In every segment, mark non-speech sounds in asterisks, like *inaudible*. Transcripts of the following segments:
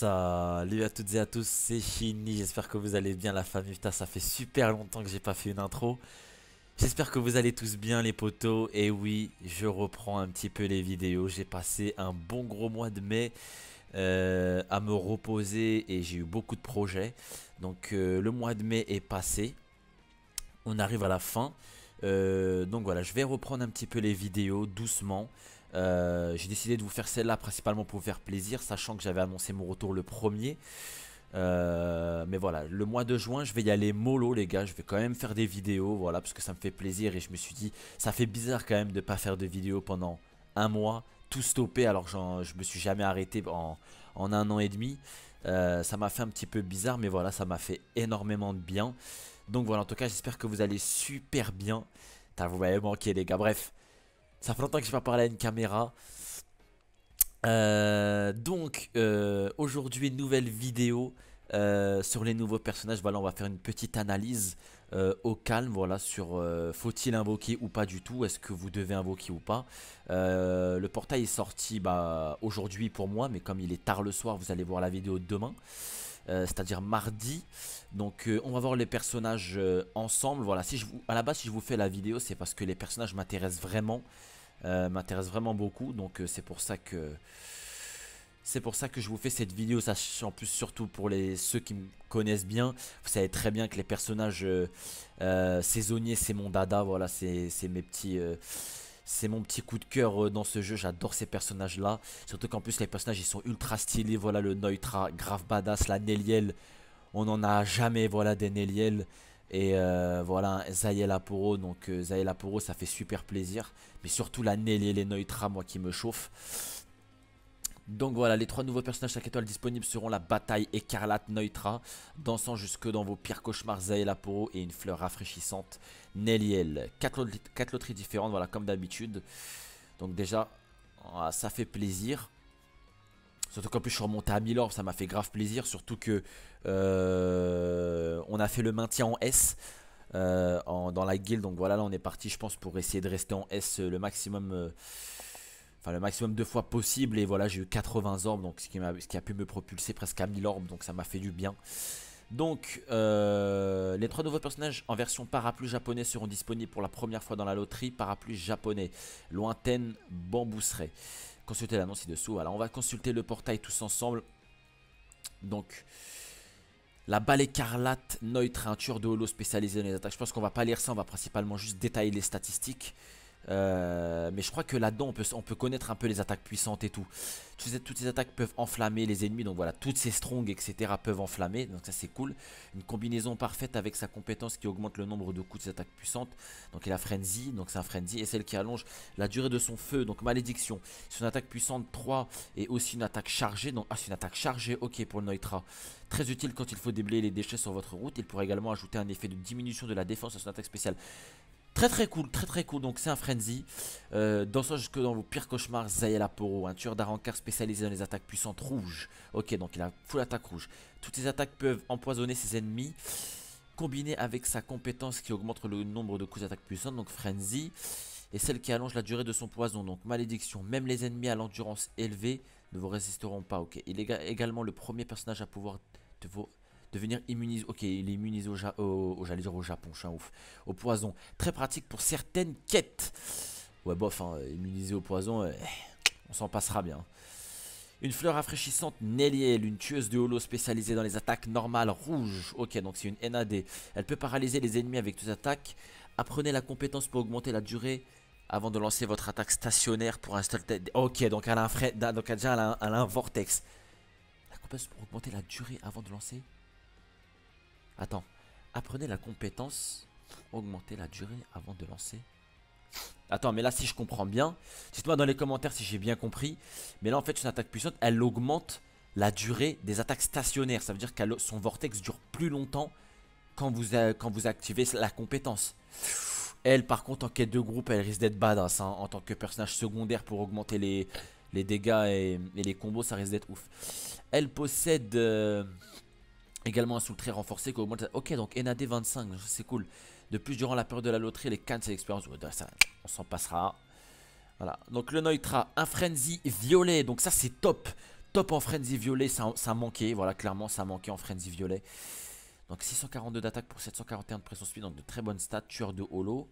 Salut à toutes et à tous, c'est fini, j'espère que vous allez bien la famille, ça fait super longtemps que j'ai pas fait une intro. J'espère que vous allez tous bien les potos, et oui, je reprends un petit peu les vidéos, j'ai passé un bon gros mois de mai euh, à me reposer et j'ai eu beaucoup de projets. Donc euh, le mois de mai est passé, on arrive à la fin, euh, donc voilà, je vais reprendre un petit peu les vidéos doucement. Euh, j'ai décidé de vous faire celle-là principalement pour vous faire plaisir, sachant que j'avais annoncé mon retour le premier. Euh, mais voilà, le mois de juin, je vais y aller mollo, les gars. Je vais quand même faire des vidéos, voilà, parce que ça me fait plaisir. Et je me suis dit, ça fait bizarre quand même de pas faire de vidéos pendant un mois, tout stoppé, alors que je me suis jamais arrêté en, en un an et demi. Euh, ça m'a fait un petit peu bizarre, mais voilà, ça m'a fait énormément de bien. Donc voilà, en tout cas, j'espère que vous allez super bien. Vous m'avez manqué, les gars. Bref, ça fait longtemps que je n'ai pas parlé à une caméra. Euh, donc, euh, aujourd'hui, une nouvelle vidéo euh, sur les nouveaux personnages. Voilà, on va faire une petite analyse au calme, voilà, sur faut-il invoquer ou pas du tout, est-ce que vous devez invoquer ou pas. le portail est sorti bah, aujourd'hui pour moi, mais comme il est tard le soir, vous allez voir la vidéo demain. c'est-à-dire mardi. Donc on va voir les personnages ensemble. Voilà, si à la base si je vous fais la vidéo, c'est parce que les personnages m'intéressent vraiment euh, m'intéresse vraiment beaucoup. Donc euh, c'est pour ça que... C'est pour ça que je vous fais cette vidéo, En plus surtout pour les, ceux qui me connaissent bien. Vous savez très bien que les personnages saisonniers, euh, c'est mon dada, voilà, c'est mes petits... c'est mon petit coup de coeur dans ce jeu, j'adore ces personnages-là. Surtout qu'en plus, les personnages, ils sont ultra stylés. Voilà, le Neutra, grave badass, la Neliel. On n'en a jamais, voilà, des Neliel. Et voilà, Zayel Aporo. Donc, Zayel Aporo, ça fait super plaisir mais surtout la Neliel et les Neutra, moi qui me chauffe. Donc voilà, les trois nouveaux personnages 5 étoile disponibles seront la bataille écarlate Neutra, dansant jusque dans vos pires cauchemars Zaela Poro et une fleur rafraîchissante Neliel. 4 loteries différentes, voilà, comme d'habitude. Donc déjà, ah, ça fait plaisir. Surtout qu'en plus je suis remonté à 1000 orbes, ça m'a fait grave plaisir. Surtout que euh, on a fait le maintien en S. Euh, dans la guilde. Donc voilà, là on est parti, je pense, pour essayer de rester en S euh, le maximum. Euh, enfin, le maximum de fois possible. Et voilà, j'ai eu 80 orbes, donc ce qui, a, ce qui a pu me propulser presque à 1000 orbes. Donc ça m'a fait du bien. Donc, les trois nouveaux personnages en version parapluie japonais seront disponibles pour la première fois dans la loterie parapluie japonais, lointaine Bambousserait Consultez l'annonce ci-dessous. Alors, on va consulter le portail tous ensemble. Donc, la balle écarlate, Neutre, tueur de holo spécialisée dans les attaques. Je pense qu'on va pas lire ça, on va principalement juste détailler les statistiques. Euh, mais je crois que là-dedans, on peut, on peut connaître un peu les attaques puissantes et tout. Toutes, toutes ces attaques peuvent enflammer les ennemis, donc voilà, toutes ces strongs etc. peuvent enflammer, donc ça c'est cool. Une combinaison parfaite avec sa compétence qui augmente le nombre de coups de ses attaques puissantes. Donc il a Frenzy, donc c'est un Frenzy, et celle qui allonge la durée de son feu, donc Malédiction. Son attaque puissante 3 et aussi une attaque chargée, donc ah, c'est une attaque chargée, ok pour le Neutra Très utile quand il faut déblayer les déchets sur votre route, il pourrait également ajouter un effet de diminution de la défense à son attaque spéciale. Très très cool, très très cool, donc c'est un Frenzy. Euh, ce jusque dans vos pires cauchemars, Zayela Poro, un tueur d'arancard spécialisé dans les attaques puissantes rouges. Ok, donc il a full attaque rouge. Toutes ses attaques peuvent empoisonner ses ennemis, combiné avec sa compétence qui augmente le nombre de coups d'attaque puissante, donc Frenzy, et celle qui allonge la durée de son poison, donc Malédiction. Même les ennemis à l'endurance élevée ne vous résisteront pas, ok. Il est également le premier personnage à pouvoir de vos devenir immunisé. Ok, il est immunisé au, au, au Japon, je suis un ouf. Au poison. Très pratique pour certaines quêtes. Ouais, bof, hein, immunisé au poison, euh, on s'en passera bien. Une fleur rafraîchissante, Neliel, une tueuse de holo spécialisée dans les attaques normales rouges. Ok, donc c'est une NAD. Elle peut paralyser les ennemis avec ses attaques. Apprenez la compétence pour augmenter la durée avant de lancer votre attaque stationnaire pour installer... Ok, donc elle a, un frais... donc elle a un vortex. La compétence pour augmenter la durée avant de lancer Attends, apprenez la compétence, augmentez la durée avant de lancer. Attends, mais là, si je comprends bien, dites-moi dans les commentaires si j'ai bien compris. Mais là, en fait, une attaque puissante, elle augmente la durée des attaques stationnaires. Ça veut dire que son vortex dure plus longtemps quand vous, quand vous activez la compétence. Elle, par contre, en quête de groupe, elle risque d'être badass. Hein. en tant que personnage secondaire pour augmenter les, dégâts et, les combos, ça risque d'être ouf. Elle possède... Euh, Également un soul très renforcé qui Ok, donc NAD 25, c'est cool. De plus, durant la période de la loterie, les cannes, c'est l'expérience. Bah, on s'en passera. Voilà. Donc le Neutra, un Frenzy violet. Donc ça, c'est top. Top en Frenzy violet. Ça, ça manquait. Voilà, clairement, ça manquait en Frenzy violet. Donc 642 d'attaque pour 741 de pression speed. Donc de très bonnes stats. Tueur de holo.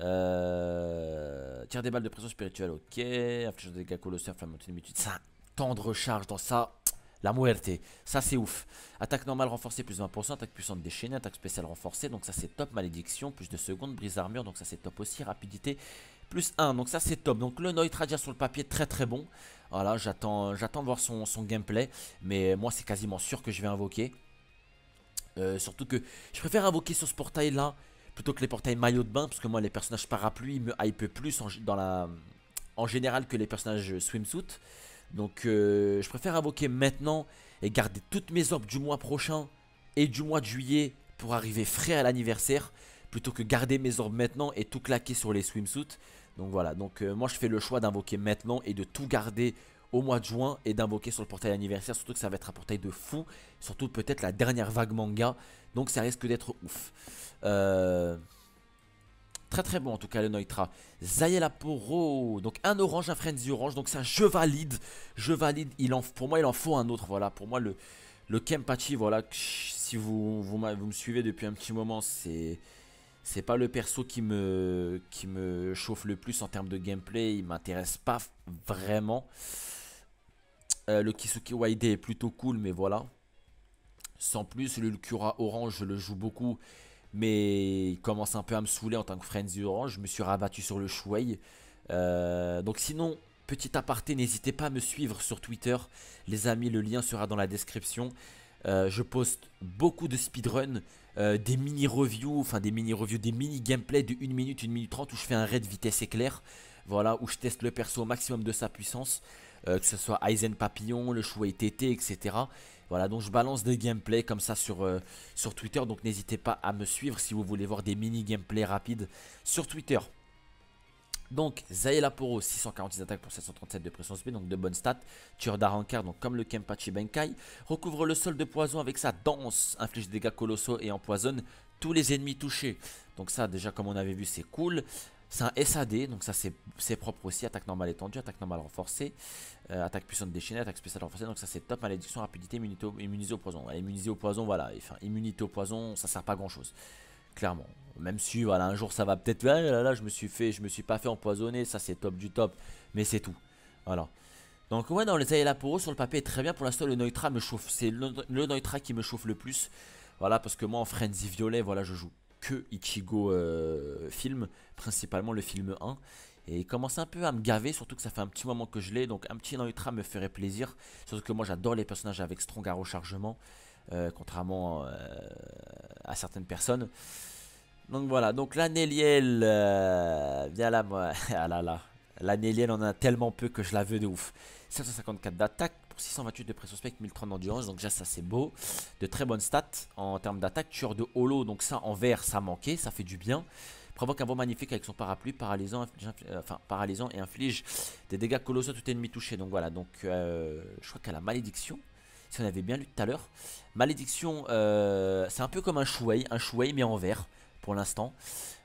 Euh, Tire des balles de pression spirituelle. Ok. Affichage de dégâts colossaux. un temps tendre recharge dans ça. La muerte, ça c'est ouf. Attaque normale renforcée plus 20%, attaque puissante déchaînée, attaque spéciale renforcée, donc ça c'est top. Malédiction, plus de secondes, brise armure, donc ça c'est top aussi. Rapidité, plus 1, donc ça c'est top. Donc le Radia sur le papier, très très bon. Voilà, j'attends de voir son, gameplay, mais moi c'est quasiment sûr que je vais invoquer. Euh, surtout que je préfère invoquer sur ce portail là, plutôt que les portails maillot de bain, parce que moi les personnages parapluie, me hype plus en, en général que les personnages swimsuit. Donc euh, je préfère invoquer maintenant et garder toutes mes orbes du mois prochain et du mois de juillet pour arriver frais à l'anniversaire plutôt que garder mes orbes maintenant et tout claquer sur les swimsuits. Donc voilà, donc euh, moi je fais le choix d'invoquer maintenant et de tout garder au mois de juin et d'invoquer sur le portail anniversaire, surtout que ça va être un portail de fou, surtout peut-être la dernière vague manga, donc ça risque d'être ouf. Euh... Très très bon en tout cas le Neutra. Zayela Poro. Donc un orange, un Frenzy orange. Donc ça je valide. Je valide. Il en, pour moi il en faut un autre. Voilà. Pour moi le, le Kempachi. Voilà. Si vous, vous, me suivez depuis un petit moment. C'est c'est pas le perso qui me, qui me chauffe le plus en termes de gameplay. Il m'intéresse pas vraiment. Euh, le Kisuki Waide est plutôt cool. Mais voilà. Sans plus le Cura orange je le joue beaucoup mais il commence un peu à me saouler en tant que Frenzy Orange. Je me suis rabattu sur le Shuei. Euh, donc sinon, petit aparté, n'hésitez pas à me suivre sur Twitter. Les amis, le lien sera dans la description. Euh, je poste beaucoup de speedrun, euh, des mini-reviews, enfin des mini-reviews, des mini-gameplays de 1 minute, 1 minute 30 où je fais un raid vitesse éclair. Voilà, où je teste le perso au maximum de sa puissance. Euh, que ce soit Aizen Papillon, le Chouet TT, etc. Voilà, donc je balance des gameplays comme ça sur, euh, sur Twitter, donc n'hésitez pas à me suivre si vous voulez voir des mini-gameplays rapides sur Twitter. Donc, Zaela Poro, 646 attaques pour 737 de pression SP, donc de bonnes stats. Tueur d'Arankar, donc comme le Kempachi Benkai. Recouvre le sol de poison avec sa danse, inflige des dégâts colossaux et empoisonne tous les ennemis touchés. Donc ça, déjà, comme on avait vu, c'est cool. C'est un SAD, donc ça c'est propre aussi, attaque normale étendue, attaque normale renforcée, euh, attaque puissante déchaînée, attaque spéciale renforcée, donc ça c'est top, malédiction, rapidité, immunisé au poison. immunisé au poison, voilà, immunité au poison, ça sert pas grand chose, clairement. Même si, voilà, un jour ça va peut-être, ah là, là, je me suis fait, je me suis pas fait empoisonner, ça c'est top du top, mais c'est tout, voilà. Donc ouais, dans les Poro, sur le papier est très bien, pour l'instant le Neutra me chauffe, c'est le, le Neutra qui me chauffe le plus, voilà, parce que moi en Frenzy Violet, voilà, je joue que Ichigo euh, film, principalement le film 1. Et il commence un peu à me gaver, surtout que ça fait un petit moment que je l'ai, donc un petit dans ultra me ferait plaisir. Surtout que moi j'adore les personnages avec strong à rechargement, euh, contrairement euh, à certaines personnes. Donc voilà, donc la euh, viens là moi, *laughs* ah là là, la on en a tellement peu que je la veux de ouf. 754 d'attaque pour 628 de pré-suspect, 1030 d'endurance. Donc déjà ça c'est beau. De très bonnes stats en termes d'attaque. Tueur de holo, donc ça en vert ça manquait, ça fait du bien. Provoque un vent magnifique avec son parapluie paralysant, euh, enfin, paralysant et inflige des dégâts colossaux à tout ennemi touché. Donc voilà, donc euh, je crois qu'à la malédiction. Si on avait bien lu tout à l'heure. Malédiction, euh, c'est un peu comme un chouet un chouet mais en vert pour l'instant.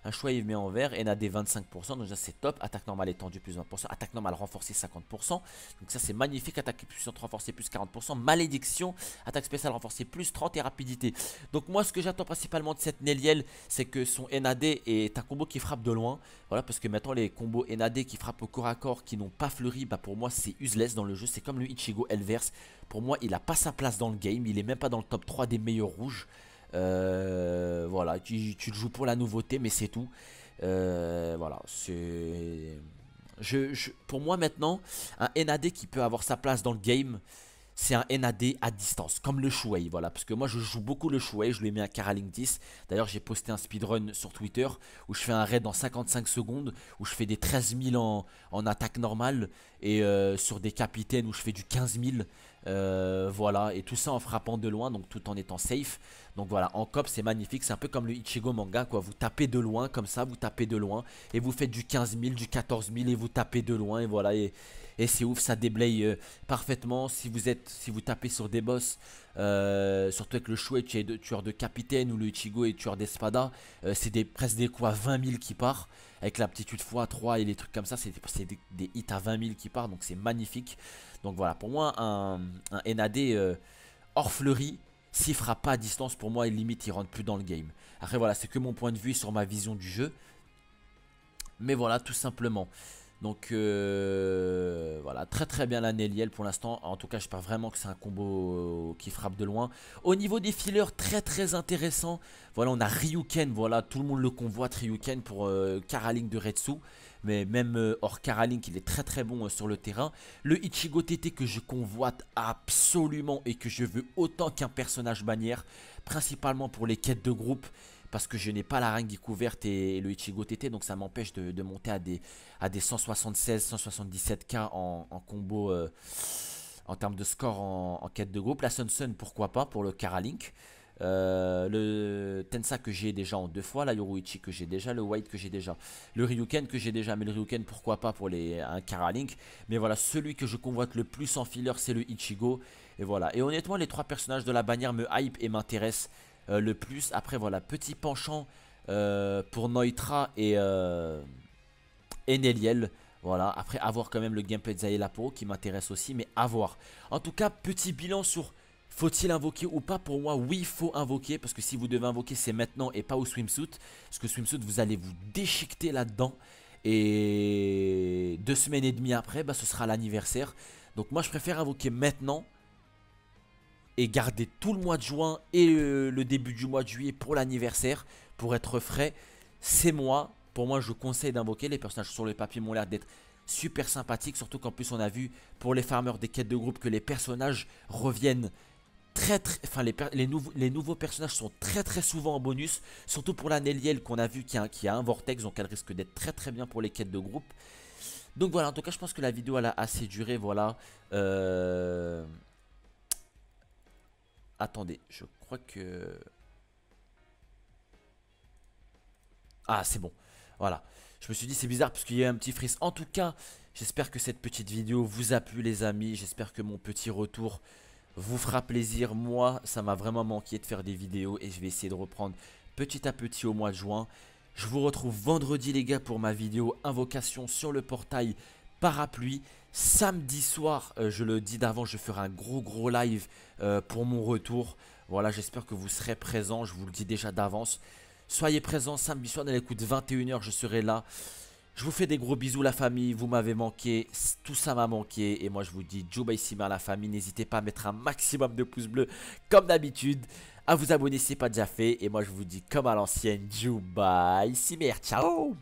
Un choix il met en vert, NAD 25%, donc ça c'est top. Attaque normale étendue plus 20%, attaque normale renforcée 50%. Donc ça c'est magnifique, attaque puissante renforcée plus 40%, malédiction, attaque spéciale renforcée plus 30 et rapidité. Donc moi ce que j'attends principalement de cette Neliel, c'est que son NAD est un combo qui frappe de loin. Voilà, parce que maintenant les combos NAD qui frappent au corps à corps, qui n'ont pas fleuri, bah pour moi c'est useless dans le jeu. C'est comme le Ichigo Elverse. Pour moi il a pas sa place dans le game, il est même pas dans le top 3 des meilleurs rouges. Euh, voilà, tu, le joues pour la nouveauté, mais c'est tout. Euh, voilà, c'est. Je, pour moi maintenant, un NAD qui peut avoir sa place dans le game, c'est un NAD à distance, comme le Shuei, voilà. Parce que moi, je joue beaucoup le Shuei, je lui ai mis un Karalink 10. D'ailleurs, j'ai posté un speedrun sur Twitter où je fais un raid en 55 secondes, où je fais des 13 000 en, attaque normale, et euh, sur des capitaines où je fais du 15 000. Euh, voilà, et tout ça en frappant de loin, donc tout en étant safe. Donc voilà, en cop c'est magnifique, c'est un peu comme le Ichigo manga quoi, vous tapez de loin comme ça, vous tapez de loin, et vous faites du 15 000, du 14 000, et vous tapez de loin, et voilà, et, et c'est ouf, ça déblaye euh, parfaitement. Si vous êtes, si vous tapez sur des boss euh, surtout avec le chouette qui est tueur de capitaine ou le Ichigo est tueur d'espada. Euh, c'est des, presque des quoi à 20 000 qui part. Avec l'aptitude x3 et les trucs comme ça, c'est des, des, hits à 20 000 qui part. Donc c'est magnifique. Donc voilà, pour moi, un, NAD hors euh, fleuri S'il fera pas à distance, pour moi, il limite, il rentre plus dans le game. Après, voilà, c'est que mon point de vue sur ma vision du jeu. Mais voilà, tout simplement. Donc euh, voilà, très très bien la pour l'instant. En tout cas, je pas vraiment que c'est un combo euh, qui frappe de loin. Au niveau des fillers, très très intéressant. Voilà, on a Ryuken, voilà, tout le monde le convoite Ryuken pour Karaling euh, Karalink de Retsu. Mais même hors Karalink, il est très très bon sur le terrain. Le Ichigo TT que je convoite absolument et que je veux autant qu'un personnage bannière. Principalement pour les quêtes de groupe parce que je n'ai pas la ringue couverte et, le Ichigo TT, donc ça m'empêche de, monter à des, à des 176, 177K en, combo, euh, en termes de score en, quête de groupe. La Sun Sun, pourquoi pas, pour le Karalink. Euh, le Tensa que j'ai déjà en deux fois, la Yoruichi que j'ai déjà, le White que j'ai déjà, le Ryuken que j'ai déjà, mais le Ryuken pourquoi pas pour les un Karalink. Mais voilà, celui que je convoite le plus en filler, c'est le Ichigo. Et voilà. Et honnêtement, les trois personnages de la bannière me hype et m'intéressent. Euh, le plus. Après, voilà, petit penchant euh, pour Neutra et, euh, et Voilà, après avoir quand même le gameplay de Zayelapo qui m'intéresse aussi, mais avoir. En tout cas, petit bilan sur faut-il invoquer ou pas Pour moi, oui, faut invoquer, parce que si vous devez invoquer, c'est maintenant et pas au swimsuit. Parce que swimsuit, vous allez vous déchiqueter là-dedans. Et deux semaines et demie après, bah, ce sera l'anniversaire. Donc moi, je préfère invoquer maintenant et garder tout le mois de juin et euh, le début du mois de juillet pour l'anniversaire, pour être frais. C'est moi, pour moi je conseille d'invoquer, les personnages sur le papier m'ont l'air d'être super sympathiques, surtout qu'en plus on a vu pour les farmers des quêtes de groupe que les personnages reviennent très très... Enfin les, nouveaux, personnages sont très très souvent en bonus, surtout pour la Neliel qu'on a vu qui a, qui a un vortex, donc elle risque d'être très très bien pour les quêtes de groupe. Donc voilà, en tout cas je pense que la vidéo elle a assez duré, voilà. Euh... Attendez, je crois que... Ah, c'est bon. Voilà. Je me suis dit, c'est bizarre parce qu'il y a un petit frise. En tout cas, j'espère que cette petite vidéo vous a plu, les amis. J'espère que mon petit retour vous fera plaisir. Moi, ça m'a vraiment manqué de faire des vidéos et je vais essayer de reprendre petit à petit au mois de juin. Je vous retrouve vendredi, les gars, pour ma vidéo invocation sur le portail parapluie. Samedi soir, euh, je le dis d'avance, je ferai un gros gros live euh, pour mon retour. Voilà, j'espère que vous serez présents, je vous le dis déjà d'avance. Soyez présents samedi soir, à l'écoute 21h, je serai là. Je vous fais des gros bisous la famille, vous m'avez manqué, tout ça m'a manqué et moi je vous dis à la famille, n'hésitez pas à mettre un maximum de pouces bleus comme d'habitude, à vous abonner si c'est pas déjà fait et moi je vous dis comme à l'ancienne Jobaissima, ciao